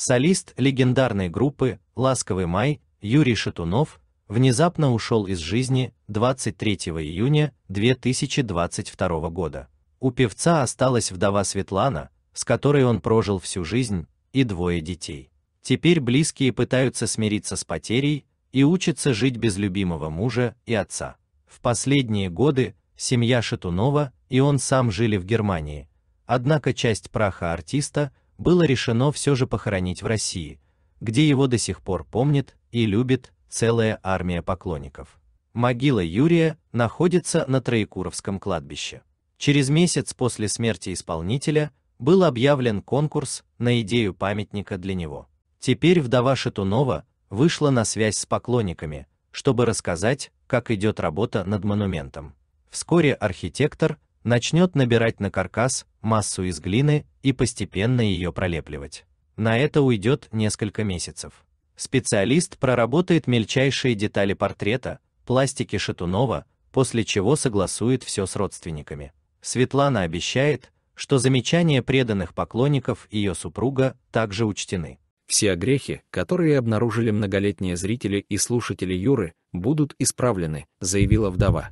Солист легендарной группы «Ласковый май» Юрий Шатунов внезапно ушел из жизни 23 июня 2022 года. У певца осталась вдова Светлана, с которой он прожил всю жизнь, и двое детей. Теперь близкие пытаются смириться с потерей и учатся жить без любимого мужа и отца. В последние годы семья Шатунова и он сам жили в Германии, однако часть праха артиста – было решено все же похоронить в России, где его до сих пор помнит и любит целая армия поклонников. Могила Юрия находится на Троекуровском кладбище. Через месяц после смерти исполнителя был объявлен конкурс на идею памятника для него. Теперь вдова Шатунова вышла на связь с поклонниками, чтобы рассказать, как идет работа над монументом. Вскоре архитектор начнет набирать на каркас массу из глины и постепенно ее пролепливать. На это уйдет несколько месяцев. Специалист проработает мельчайшие детали портрета, пластики Шатунова, после чего согласует все с родственниками. Светлана обещает, что замечания преданных поклонников ее супруга также учтены. Все огрехи, которые обнаружили многолетние зрители и слушатели Юры, будут исправлены, заявила вдова.